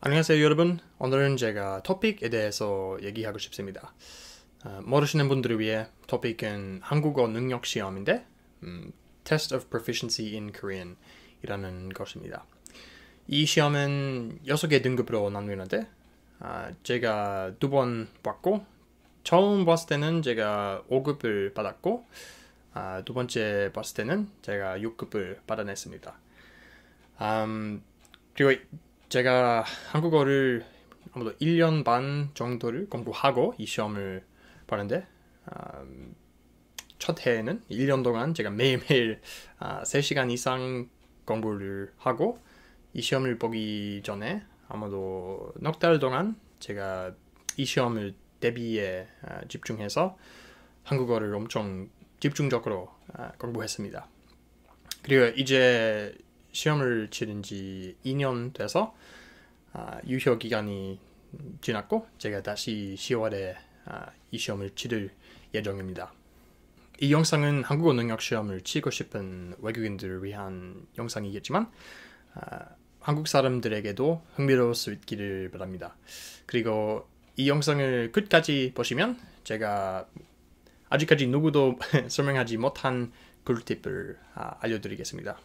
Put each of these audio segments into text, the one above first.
안녕하세요 여러분 오늘은 제가 토픽에 대해서 얘기하고 싶습니다 아, 모르시는 분들을 위해 토픽은 한국어 능력 시험인데 음, Test of Proficiency in Korean 이라는 것입니다 이 시험은 6개 등급으로 나누는데 어, 제가 두 번 봤고 처음 봤을 때는 제가 5급을 받았고 어, 두 번째 봤을 때는 제가 6급을 받아냈습니다 음, 그리고 제가 한국어를 아무도 1년 반 정도를 공부하고 이 시험을 봤는데 음, 첫 해에는 1년 동안 제가 매일매일 아, 3시간 이상 공부를 하고 이 시험을 보기 전에 아마도 넉 달 동안 제가 이 시험을 대비에 아, 집중해서 한국어를 엄청 집중적으로 아, 공부했습니다. 그리고 이제 시험을 치른 지 2년 돼서 아, 유효 기간이 지났고 제가 다시 10월에 아, 이 시험을 치를 예정입니다. 이 영상은 한국어 능력 시험을 치고 싶은 외국인들을 위한 영상이겠지만 아, 한국 사람들에게도 흥미로울 수 있기를 바랍니다. 그리고 이 영상을 끝까지 보시면 제가 아직까지 누구도 설명하지 못한 꿀팁을 아, 알려드리겠습니다.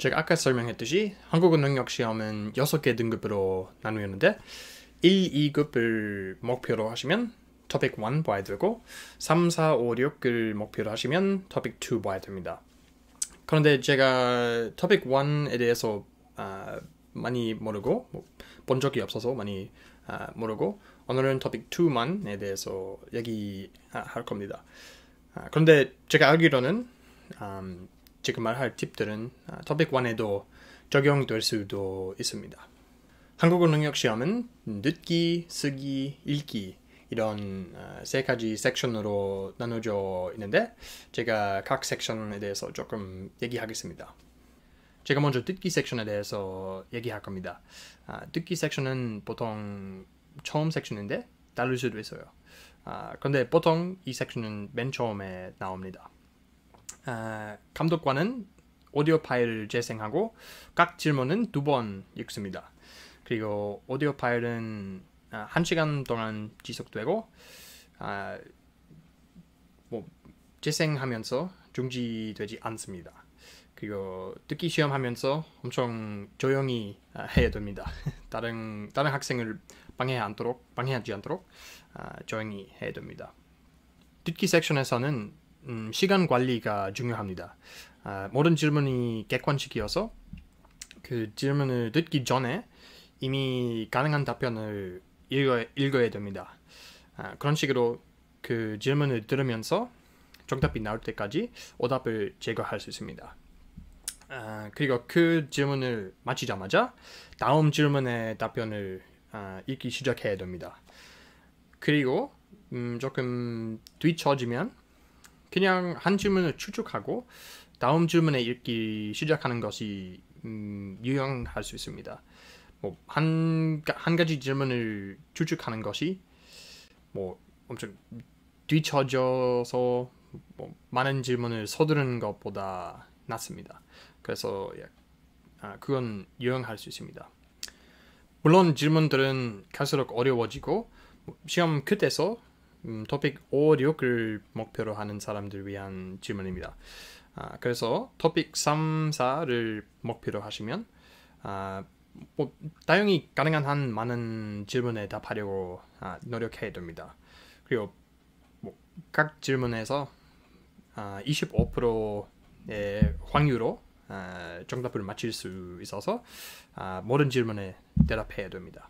제가 아까 설명했듯이 한국어 능력 시험은 6개 등급으로 나누었는데 1, 2급을 목표로 하시면 topic 1 봐야 되고 3, 4, 5, 6을 목표로 하시면 topic 2 봐야 됩니다. 그런데 제가 topic 1에 대해서 아, 많이 모르고 뭐, 본 적이 없어서 많이 아, 모르고 오늘은 topic 2만에 대해서 얘기할 겁니다. 아, 그런데 제가 알기로는 음, 지금 말할 팁들은 토픽 아, 1에도 적용될 수도 있습니다. 한국어 능력 시험은 듣기, 쓰기, 읽기 이런 아, 세 가지 섹션으로 나누어져 있는데 제가 각 섹션에 대해서 조금 얘기하겠습니다. 제가 먼저 듣기 섹션에 대해서 얘기할 겁니다. 아, 듣기 섹션은 보통 처음 섹션인데 다를 수도 있어요. 그런데 보통 이 섹션은 맨 처음에 나옵니다. 아, 감독과는 오디오 파일을 재생하고 각 질문은 두 번 읽습니다. 그리고 오디오 파일은 아, 한 시간 동안 지속되고 아, 뭐 재생하면서 중지되지 않습니다. 그리고 듣기 시험하면서 엄청 조용히 해야 됩니다. 다른 다른 학생을 방해 않도록 방해하지 않도록 조용히 해야 됩니다. 듣기 섹션에서는 음, 시간 관리가 중요합니다. 아, 모든 질문이 객관식이어서 그 질문을 듣기 전에 이미 가능한 답변을 읽어, 읽어야 됩니다. 아, 그런 식으로 그 질문을 들으면서 정답이 나올 때까지 오답을 제거할 수 있습니다. 아, 그리고 그 질문을 마치자마자 다음 질문의 답변을 아, 읽기 시작해야 됩니다. 그리고 음, 조금 뒤처지면 그냥 한 질문을 추측하고 다음 질문에 읽기 시작하는 것이 음, 유용할 수 있습니다. 뭐한한 한 가지 질문을 추측하는 것이 뭐 엄청 뒤처져서 뭐 많은 질문을 서두르는 것보다 낫습니다. 그래서 예, 아, 그건 유용할 수 있습니다. 물론 질문들은 갈수록 어려워지고 뭐 시험 끝에서 음, 토픽 5, 6을 목표로 하는 사람들 위한 질문입니다. 아, 그래서 토픽 3, 4를 목표로 하시면 아, 뭐, 다행히 가능한 한 많은 질문에 답하려고 아, 노력해야 됩니다. 그리고 뭐, 각 질문에서 아, 25%의 확률로 아, 정답을 맞힐 수 있어서 아, 모든 질문에 대답해야 됩니다.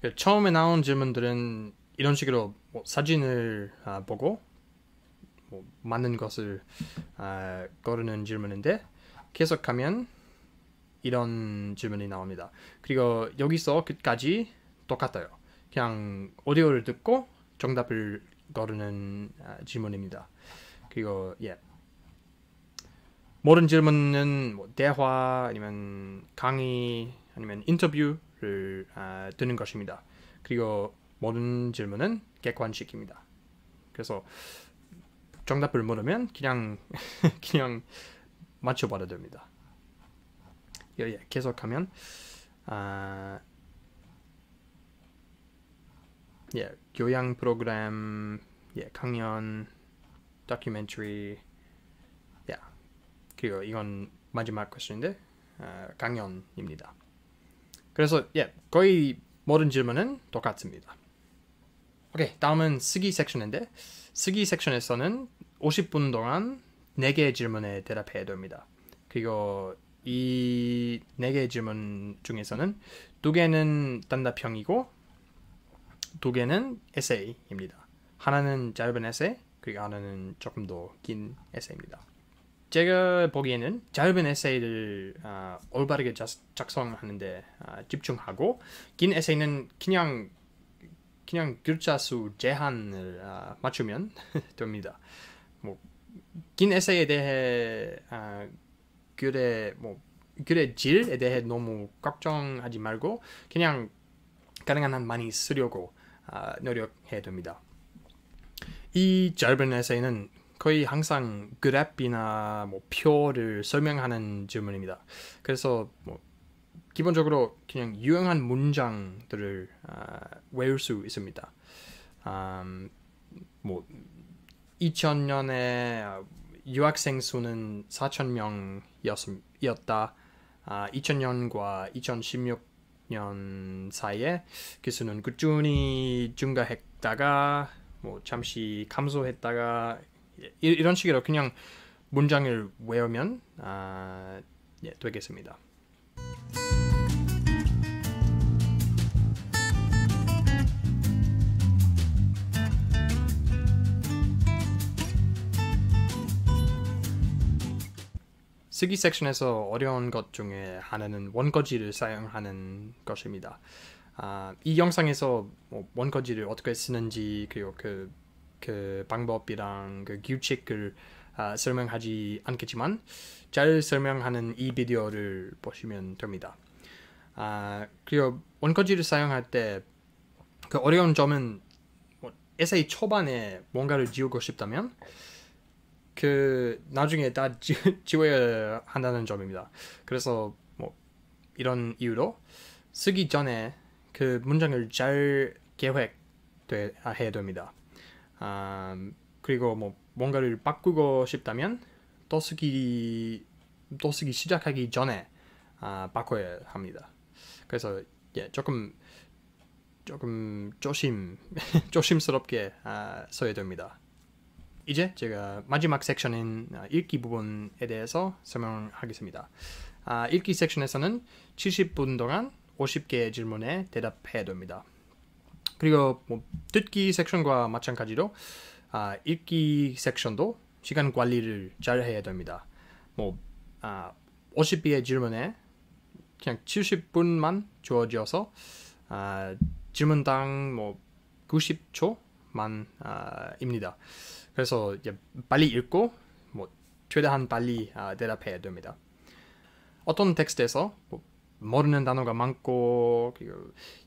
그 처음에 나온 질문들은 이런 식으로 뭐 사진을 아, 보고 뭐 맞는 것을 아, 고르는 질문인데 계속하면 이런 질문이 나옵니다. 그리고 여기서 끝까지 똑같아요. 그냥 오디오를 듣고 정답을 고르는 아, 질문입니다. 그리고 예. 모든 질문은 뭐 대화 아니면 강의 아니면 인터뷰를 아, 듣는 것입니다. 그리고 모든 질문은 객관식입니다. 그래서 정답을 물으면 그냥 그냥 맞춰봐도 됩니다. 예, 예, 계속하면 아, 예, 교양 프로그램, 예, 강연, 다큐멘터리, 예, 그리고 이건 마지막 퀘스인데 아, 강연입니다. 그래서 예, 거의 모든 질문은 똑같습니다. 오케이 다음은 쓰기 섹션인데 쓰기 섹션에서는 50분 동안 4개의 질문에 대답해야 됩니다. 그리고 이 4개의 질문 중에서는 2개는 단답형이고 2개는 에세이입니다. 하나는 짧은 에세이 그리고 하나는 조금 더 긴 에세이입니다. 제가 보기에는 짧은 에세이를 어, 올바르게 작성하는데 어, 집중하고 긴 에세이는 그냥 그냥 글자수 제한을 아, 맞추면 됩니다. 뭐긴 에세이에 대해 아, 글의 뭐 글의 질에 대해 너무 걱정하지 말고 그냥 가능한 한 많이 쓰려고 아, 노력해야 됩니다. 이 짧은 에세이는 거의 항상 그래프나 뭐 표를 설명하는 질문입니다. 그래서 뭐 기본적으로 그냥 유용한 문장들을 아, 외울 수 있습니다. 음, 뭐 2000년에 유학생 수는 4 0명이었다 아, 2000년과 2016년 사이에 그 수는 꾸준히 증가했다가 뭐 잠시 감소했다가 이런 식으로 그냥 문장을 외우면 아, 예, 되겠습니다. 쓰기 섹션에서 어려운 것 중에 하나는 원거지를 사용하는 것입니다. 아, 이 영상에서 뭐 원거지를 어떻게 쓰는지 그리고 그, 그 방법이랑 그 규칙을 아, 설명하지 않겠지만 잘 설명하는 이 비디오를 보시면 됩니다. 아, 그리고 원거지를 사용할 때 그 어려운 점은 뭐 에세이 초반에 뭔가를 지우고 싶다면 그 나중에 다 지, 워야 한다는 점입니다. 그래서 뭐 이런 이유로 쓰기 전에 그 문장을 잘 계획해야 됩니다. 아, 그리고 뭐 뭔가를 바꾸고 싶다면 또 쓰기 또 쓰기 시작하기 전에 아, 바꿔야 합니다. 그래서 예, 조금 조금 조심 조심스럽게 아, 써야 됩니다. 이제 제가 마지막 섹션인 아, 읽기 부분에 대해서 설명하겠습니다. 아, 읽기 섹션에서는 70분 동안 50개의 질문에 대답해야 됩니다. 그리고 뭐 듣기 섹션과 마찬가지로 아, 읽기 섹션도 시간 관리를 잘 해야 됩니다. 뭐 아, 50개의 질문에 그냥 70분만 주어져서 아, 질문당 뭐 90초만입니다. 그래서 이제 빨리 읽고 뭐 최대한 빨리 아, 대답해야 됩니다. 어떤 텍스트에서 뭐 모르는 단어가 많고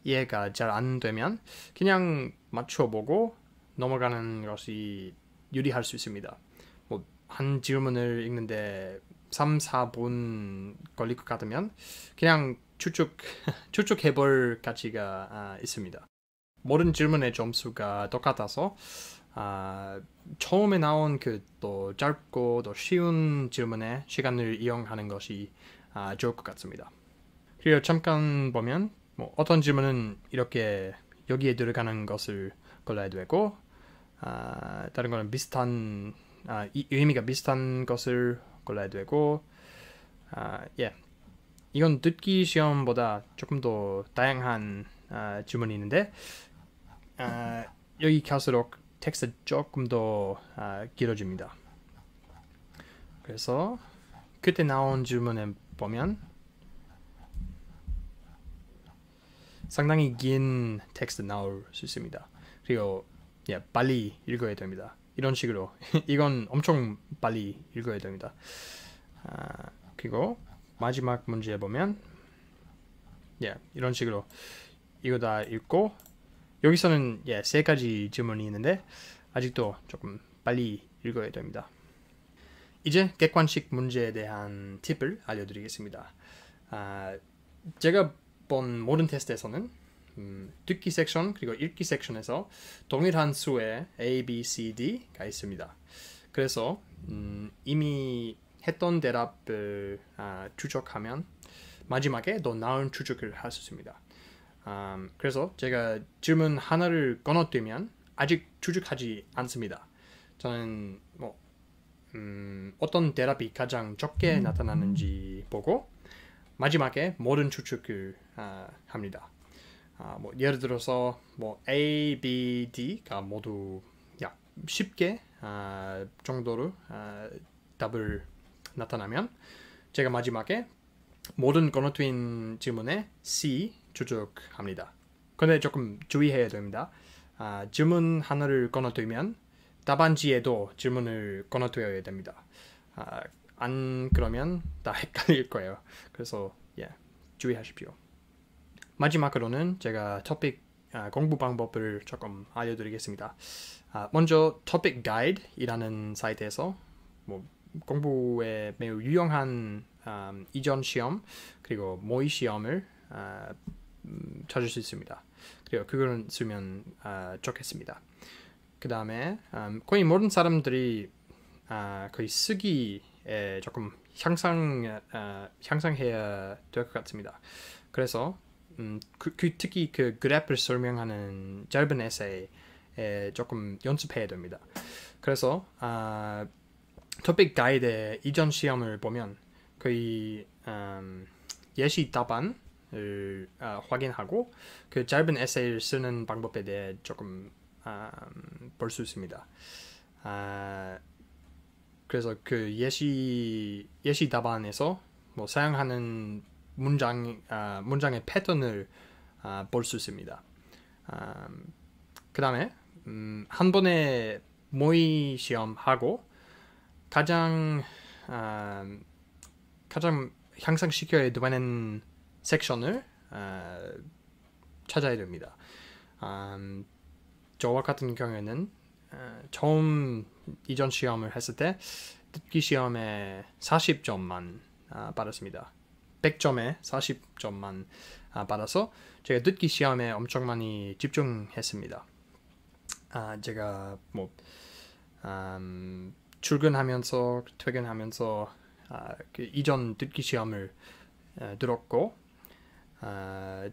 이해가 잘 안 되면 그냥 맞춰보고 넘어가는 것이 유리할 수 있습니다. 뭐한 질문을 읽는데 3, 4분 걸릴 것 같으면 그냥 추측, 추측해볼 가치가 아, 있습니다. 모든 질문의 점수가 똑같아서 아, 처음에 나온 그 또 짧고 또 쉬운 질문에 시간을 이용하는 것이 아, 좋을 것 같습니다. 그리고 잠깐 보면 뭐 어떤 질문은 이렇게 여기에 들어가는 것을 골라야 되고 아, 다른 거는 비슷한 아, 이, 의미가 비슷한 것을 골라야 되고 아, 예 이건 듣기 시험보다 조금 더 다양한 아, 질문이 있는데 아, 여기 갈수록 텍스트 조금 더 아, 길어집니다. 그래서 그때 나온 질문에 보면 상당히 긴 텍스트 나올 수 있습니다. 그리고 예, 빨리 읽어야 됩니다. 이런 식으로 이건 엄청 빨리 읽어야 됩니다. 아, 그리고 마지막 문제 에 보면 예, 이런 식으로 이거 다 읽고 여기서는 예, 세 가지 질문이 있는데 아직도 조금 빨리 읽어야 됩니다. 이제 객관식 문제에 대한 팁을 알려드리겠습니다. 아, 제가 본 모든 테스트에서는 음, 듣기 섹션 그리고 읽기 섹션에서 동일한 수의 A, B, C, D가 있습니다. 그래서 음, 이미 했던 대답을 아, 추적하면 마지막에 더 나은 추적을 할 수 있습니다. 음, 그래서 제가 질문 하나를 건너뛰면 아직 추측하지 않습니다. 저는 뭐 음, 어떤 대답이 가장 적게 나타나는지 보고 마지막에 모든 추측을 아, 합니다. 아, 뭐 예를 들어서 뭐 A, B, D가 모두 약 10개 아, 정도로 아, 답을 나타나면 제가 마지막에 모든 건너뛴 질문에 C, 추적합니다. 근데 조금 주의해야 됩니다. 아, 질문 하나를 건너뛰면 답안지에도 질문을 건너뛰어야 됩니다. 아, 안 그러면 다 헷갈릴 거예요. 그래서 예, 주의하십시오. 마지막으로는 제가 토픽 아, 공부 방법을 조금 알려드리겠습니다. 아, 먼저 토픽 가이드이라는 사이트에서 뭐 공부에 매우 유용한 음, 이전 시험 그리고 모의 시험을 아, 음, 찾을 수 있습니다. 그래요. 그걸 쓰면 아, 좋겠습니다. 그 다음에 음, 거의 모든 사람들이 아, 거의 쓰기에 조금 향상 아, 향상해야 될 것 같습니다. 그래서 음, 그, 그, 특히 그 그래프를 설명하는 짧은 에세이에 조금 연습해야 됩니다. 그래서 아, 토픽 가이드 이전 시험을 보면 거의 음, 예시 답안 을 아, 어, 확인하고 그 짧은 에세이를 쓰는 방법에 대해 조금 어, 아, 볼수 있습니다. 아, 그래서 그 예시 예시 답안에서 뭐 사용하는 문장 아, 문장의 패턴을 아, 볼수 있습니다. 아, 그 다음에 음, 한 번에 모의 시험하고 가장 아, 가장 향상시켜야 되는 섹션을 아, 찾아야 됩니다. 음, 저와 같은 경우에는 아, 처음 이전 시험을 했을 때 듣기 시험에 40점만 아, 받았습니다. 100점에 40점만 받아서 제가 듣기 시험에 엄청 많이 집중했습니다. 제가 뭐 음, 출근하면서 퇴근하면서 그 이전 듣기 시험을 들었고 아,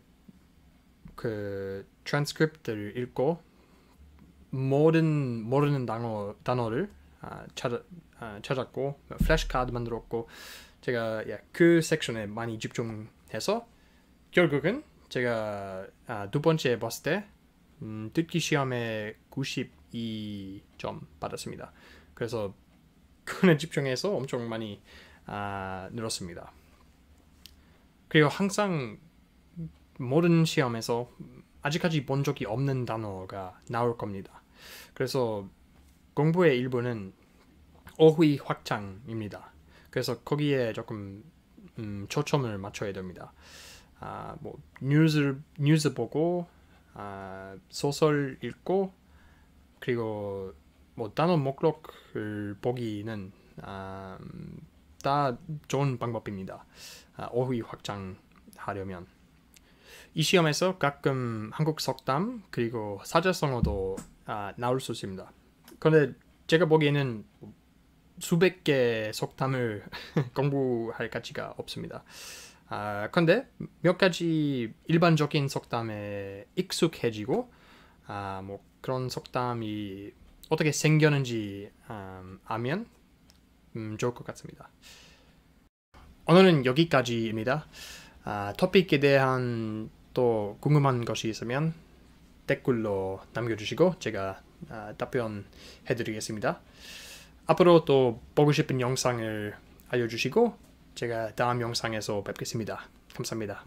그 트랜스크립트를 읽고 모든 모르는 단어 단어를 아, 찾아, 아, 찾았고 플래시카드 만들었고 제가 예, 그 섹션에 많이 집중해서 결국은 제가 아, 두 번째 봤을 때 음, 듣기 시험에 92점 받았습니다. 그래서 그에 집중해서 엄청 많이 아, 늘었습니다. 그리고 항상 모든 시험에서 아직까지 본 적이 없는 단어가 나올 겁니다. 그래서 공부의 일부는 어휘 확장입니다. 그래서 거기에 조금 음, 초점을 맞춰야 됩니다. 아, 뭐 뉴스 뉴스 보고 아, 소설 읽고 그리고 뭐 단어 목록을 보기는 아, 음, 다 좋은 방법입니다. 아, 어휘 확장하려면. 이 시험에서 가끔 한국 석담 그리고 사자성어도 아, 나올 수 있습니다. 그런데 제가 보기에는 수백 개석담을 공부할 가치가 없습니다. 아, 근데 몇 가지 일반적인 석담에 익숙해지고 아, 뭐 그런 석담이 어떻게 생겼는지 음, 아면 음, 좋을 것 같습니다. 오늘은 여기까지입니다. 아, 토픽에 대한 또 궁금한 것이 있으면 댓글로 남겨주시고 제가 아, 답변해드리겠습니다. 앞으로 또 보고 싶은 영상을 알려주시고 제가 다음 영상에서 뵙겠습니다. 감사합니다.